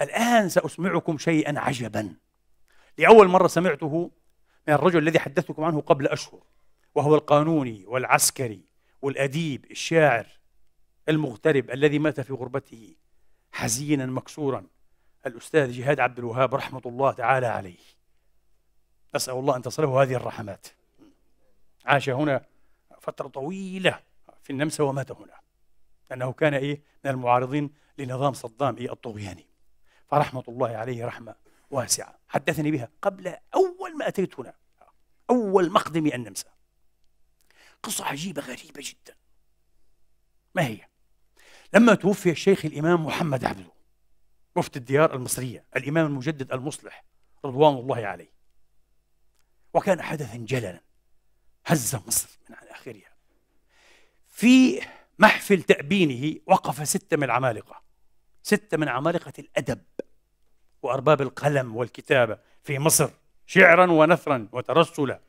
الآن سأسمعكم شيئا عجبا لأول مرة سمعته من الرجل الذي حدثتكم عنه قبل أشهر وهو القانوني والعسكري والأديب الشاعر المغترب الذي مات في غربته حزينا مكسورا الأستاذ جهاد عبد الوهاب رحمة الله تعالى عليه أسأل الله أن تصله هذه الرحمات عاش هنا فترة طويلة في النمسا ومات هنا لأنه كان إيه من المعارضين لنظام صدام إيه الطغياني رحمة الله عليه رحمة واسعة حدثني بها قبل أول ما أتيت هنا أول مقدمي النمسا قصة عجيبة غريبة جدا ما هي؟ لما توفي الشيخ الإمام محمد عبده مفتي الديار المصرية الإمام المجدد المصلح رضوان الله عليه وكان حدثا جللا هز مصر من على آخرها في محفل تأبينه وقف ستة من العمالقة ستة من عمالقة الأدب وأرباب القلم والكتابة في مصر شعرا ونثرا وترسلا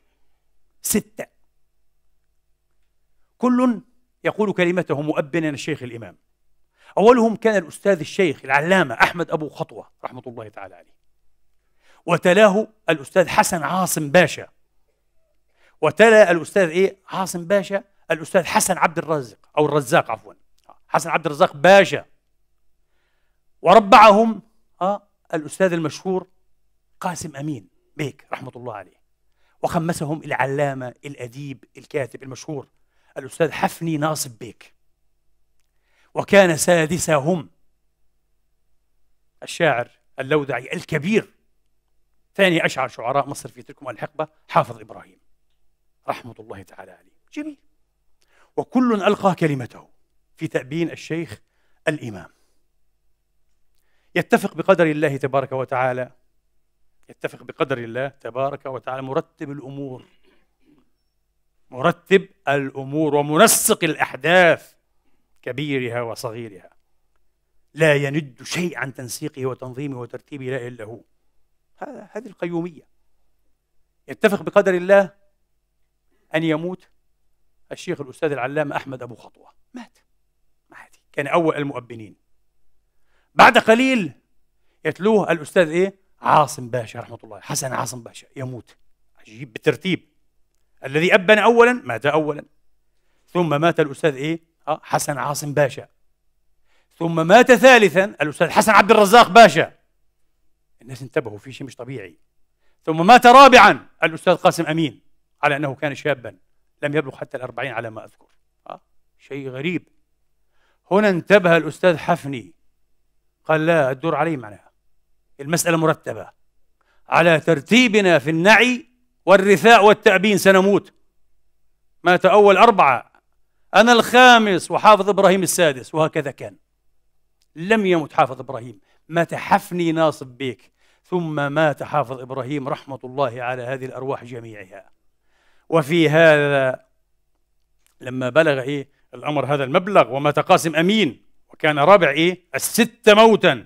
ستة كل يقول كلمته مؤبنا الشيخ الإمام أولهم كان الأستاذ الشيخ العلامة أحمد أبو خطوة رحمة الله تعالى عليه وتلاه الأستاذ حسن عاصم باشا وتلا الأستاذ إيه عاصم باشا الأستاذ حسن عبد الرزاق أو الرزاق عفوا حسن عبد الرزاق باشا وربعهم آه الأستاذ المشهور قاسم أمين بيك رحمة الله عليه وخمسهم العلامة الأديب الكاتب المشهور الأستاذ حفني ناصب بيك وكان سادسهم الشاعر اللودعي الكبير ثاني أشعر شعراء مصر في تلكم الحقبة حافظ إبراهيم رحمة الله تعالى عليه جميل وكل ألقى كلمته في تأبين الشيخ الإمام يتفق بقدر الله تبارك وتعالى يتفق بقدر الله تبارك وتعالى مرتب الامور مرتب الامور ومنسق الاحداث كبيرها وصغيرها لا يند شيء عن تنسيقه وتنظيمه وترتيبه لا الا هو هذا هذه القيوميه يتفق بقدر الله ان يموت الشيخ الاستاذ العلامه احمد ابو خطوه مات ما كان اول المؤبنين بعد قليل يتلوه الأستاذ إيه؟ عاصم باشا رحمة الله حسن عاصم باشا يموت عجيب بالترتيب الذي أبن أولا مات أولا ثم مات الأستاذ إيه؟ آه حسن عاصم باشا ثم مات ثالثا الأستاذ حسن عبد الرزاق باشا الناس انتبهوا في شيء مش طبيعي ثم مات رابعا الأستاذ قاسم أمين على أنه كان شابا لم يبلغ حتى الأربعين على ما أذكر آه شيء غريب هنا انتبه الأستاذ حفني قال لا الدور علي معناها المسألة مرتبة على ترتيبنا في النعي والرثاء والتأبين سنموت مات أول أربعة أنا الخامس وحافظ إبراهيم السادس وهكذا كان لم يمت حافظ إبراهيم مات حفني ناصب بيك ثم مات حافظ إبراهيم رحمة الله على هذه الأرواح جميعها وفي هذا لما بلغ إيه الأمر هذا المبلغ ومات قاسم أمين وكان رابع إيه الستة موتا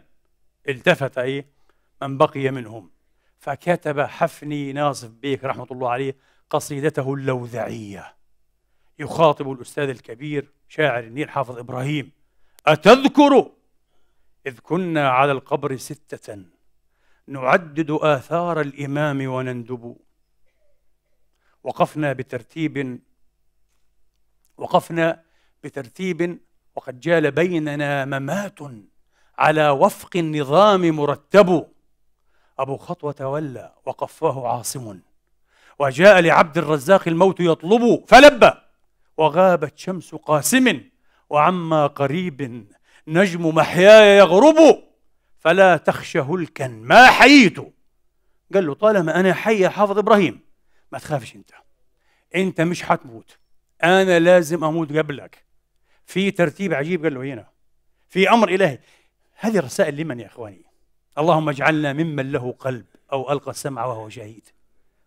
التفت إيه من بقي منهم فكتب حفني ناصف بيك رحمة الله عليه قصيدته اللوذعية يخاطب الأستاذ الكبير شاعر النيل حافظ إبراهيم أتذكر إذ كنا على القبر ستة نعدد آثار الإمام ونندب وقفنا بترتيب وقفنا بترتيب وقد جال بيننا ممات على وفق النظام مرتب أبو خطوة تولى وقفاه عاصم وجاء لعبد الرزاق الموت يطلب فلبى وغابت شمس قاسم وعما قريب نجم محياي يغرب فلا تخش هلكا ما حييت قال له طالما أنا حي يا حافظ إبراهيم ما تخافش أنت أنت مش حتموت أنا لازم أموت قبلك في ترتيب عجيب قال له هنا في امر الهي هذه الرسائل لمن يا اخواني اللهم اجعلنا ممن له قلب او القى السمع وهو شهيد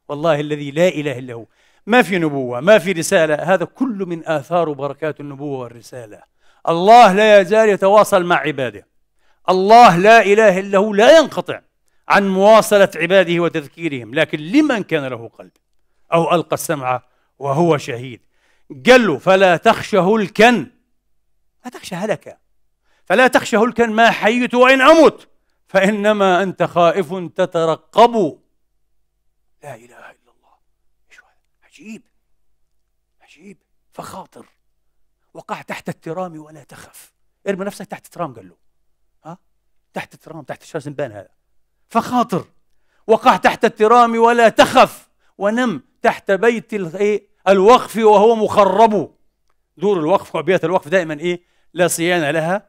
والله الذي لا اله الا هو ما في نبوه ما في رساله هذا كله من اثار وبركات النبوه والرساله الله لا يزال يتواصل مع عباده الله لا اله الا هو لا ينقطع عن مواصله عباده وتذكيرهم لكن لمن كان له قلب او القى السمع وهو شهيد قال له فلا تخشه الكن لا تخشى هلكا فلا تخشى هلكا ما حييت وإن أمت فإنما أنت خائف تترقب لا إله إلا الله عجيب عجيب فخاطر وقع تحت الترام ولا تخف ارمي نفسك تحت الترام قال له ها تحت الترام تحت شجر بان هذا فخاطر وقع تحت الترام ولا تخف ونم تحت بيت إيه؟ الوقف وهو مخرب دور الوقف وبيت الوقف دائما ايه لا صيانه لها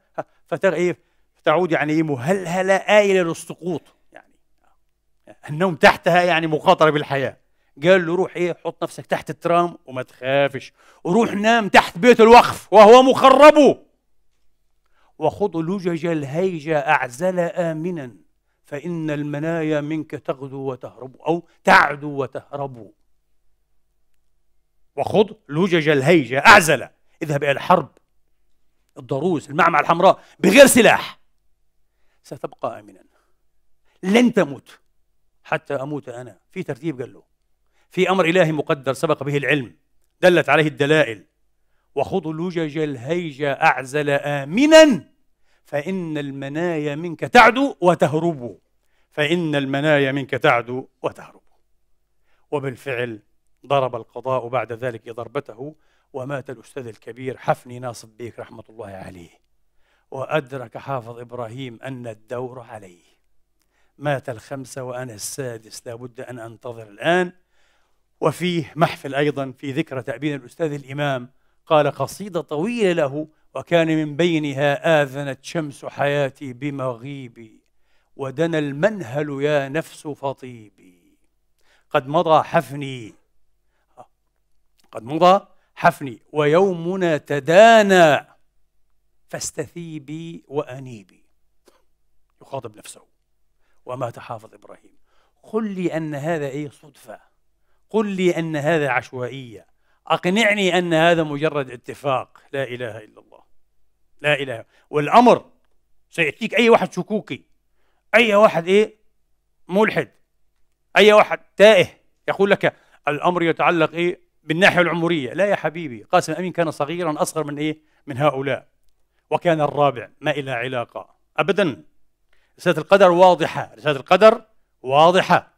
فتر ايه تعود يعني ايه مهلهله آيلة للسقوط يعني النوم تحتها يعني مخاطره بالحياه قال له روح ايه حط نفسك تحت الترام وما تخافش وروح نام تحت بيت الوقف وهو مخرب وخذ لجج الهيج أعزل آمنا فإن المنايا منك تغدو وتهرب أو تعدو وتهرب وخذ لجج الهيج أعزل اذهب إلى الحرب الضروس المعمعة الحمراء بغير سلاح ستبقى آمنا لن تموت حتى أموت أنا في ترتيب قال له في أمر إلهي مقدر سبق به العلم دلت عليه الدلائل وخذ لجج الهيج أعزل آمنا فإن المنايا منك تعدو وتهرب فإن المنايا منك تعدو وتهرب وبالفعل ضرب القضاء بعد ذلك ضربته ومات الأستاذ الكبير حفني ناصب بيك رحمة الله عليه وأدرك حافظ إبراهيم أن الدور عليه مات الخمسة وأنا السادس لابد أن أنتظر الآن وفيه محفل أيضا في ذكرى تأبين الأستاذ الإمام قال قصيدة طويلة له وكان من بينها آذنت شمس حياتي بمغيبي ودنا المنهل يا نفس فطيبي قد مضى حفني قد مضى حفني ويومنا تدانى فاستثيبي وأنيبي يخاطب نفسه وما تحافظ إبراهيم قل لي أن هذا إيه صدفة قل لي أن هذا عشوائية أقنعني أن هذا مجرد اتفاق لا إله إلا الله لا إله والأمر سيأتيك أي واحد شكوكي أي واحد إيه ملحد أي واحد تائه يقول لك الأمر يتعلق إيه بالناحية العمرية لا يا حبيبي قاسم أمين كان صغيرا أصغر من إيه من هؤلاء وكان الرابع ما إلى علاقة أبدا رسالة القدر واضحة رسالة القدر واضحة